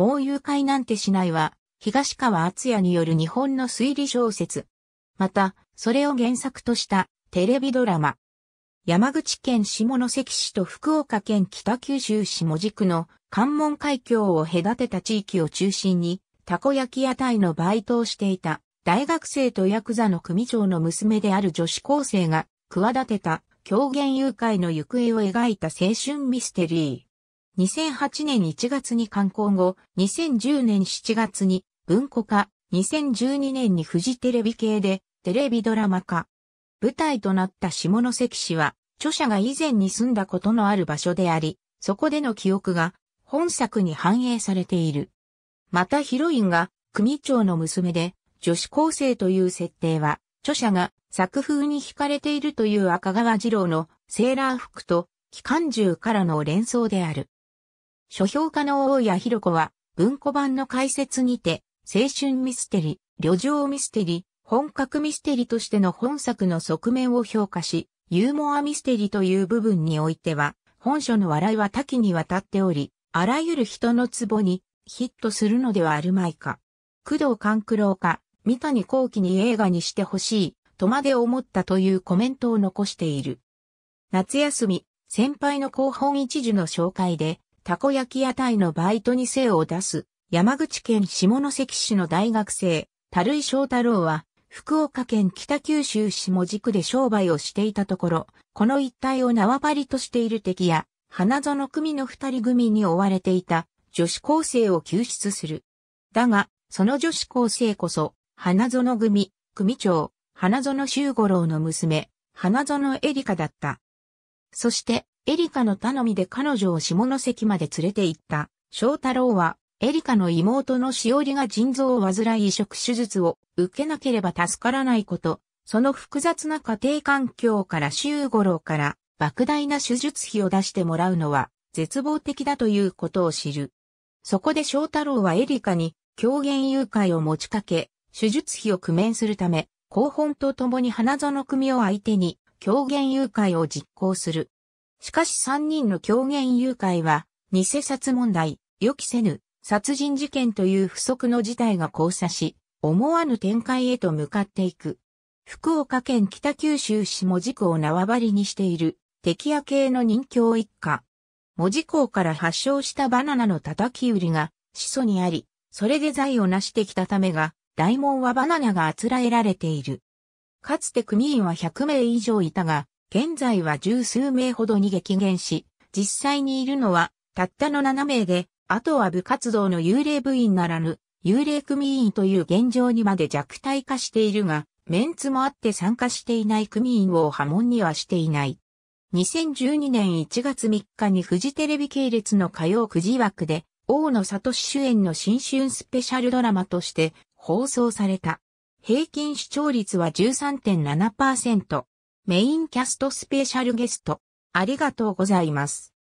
もう誘拐なんてしないは、東川敦也による日本の推理小説。また、それを原作としたテレビドラマ。山口県下関市と福岡県北九州市門司区の関門海峡を隔てた地域を中心に、たこ焼き屋台のバイトをしていた大学生とヤクザの組長の娘である女子高生が企てた狂言誘拐の行方を描いた青春ミステリー。2008年1月に刊行後、2010年7月に文庫化、2012年にフジテレビ系でテレビドラマ化。舞台となった下関市は、著者が以前に住んだことのある場所であり、そこでの記憶が本作に反映されている。またヒロインが組長の娘で女子高生という設定は、著者が作風に惹かれているという赤川次郎のセーラー服と機関銃からの連想である。書評家の大谷博子は、文庫版の解説にて、青春ミステリ、旅情ミステリ、本格ミステリとしての本作の側面を評価し、ユーモアミステリという部分においては、本書の笑いは多岐にわたっており、あらゆる人の壺にヒットするのではあるまいか。工藤勘九郎か、三谷幸喜に映画にしてほしい、とまで思ったというコメントを残している。夏休み、先輩の広報一時の紹介で、たこ焼き屋台のバイトに精を出す、山口県下関市の大学生、樽井翔太郎は、福岡県北九州市門区で商売をしていたところ、この一帯を縄張りとしている敵や、花園組の二人組に追われていた女子高生を救出する。だが、その女子高生こそ、花園組、組長、花園修五郎の娘、花園エリカだった。そして、エリカの頼みで彼女を下関まで連れて行った。翔太郎は、エリカの妹のしおりが腎臓を患い移植手術を受けなければ助からないこと、その複雑な家庭環境から周五郎から莫大な手術費を出してもらうのは絶望的だということを知る。そこで翔太郎はエリカに狂言誘拐を持ちかけ、手術費を工面するため、後本と共に花園組を相手に狂言誘拐を実行する。しかし3人の狂言誘拐は、偽札問題、予期せぬ、殺人事件という不測の事態が交差し、思わぬ展開へと向かっていく。福岡県北九州市門司港縄張りにしている、敵屋系の人侠一家。門司港から発祥したバナナの叩き売りが、始祖にあり、それで財を成してきたためが、大門はバナナがあつらえられている。かつて組員は100名以上いたが、現在は十数名ほどに激減し、実際にいるのはたったの7名で、あとは部活動の幽霊部員ならぬ、幽霊組員という現状にまで弱体化しているが、メンツもあって参加していない組員を波紋にはしていない。2012年1月3日にフジテレビ系列の火曜9時枠で、大野聡主演の新春スペシャルドラマとして放送された。平均視聴率は13.7%。メインキャストスペシャルゲスト。ありがとうございます。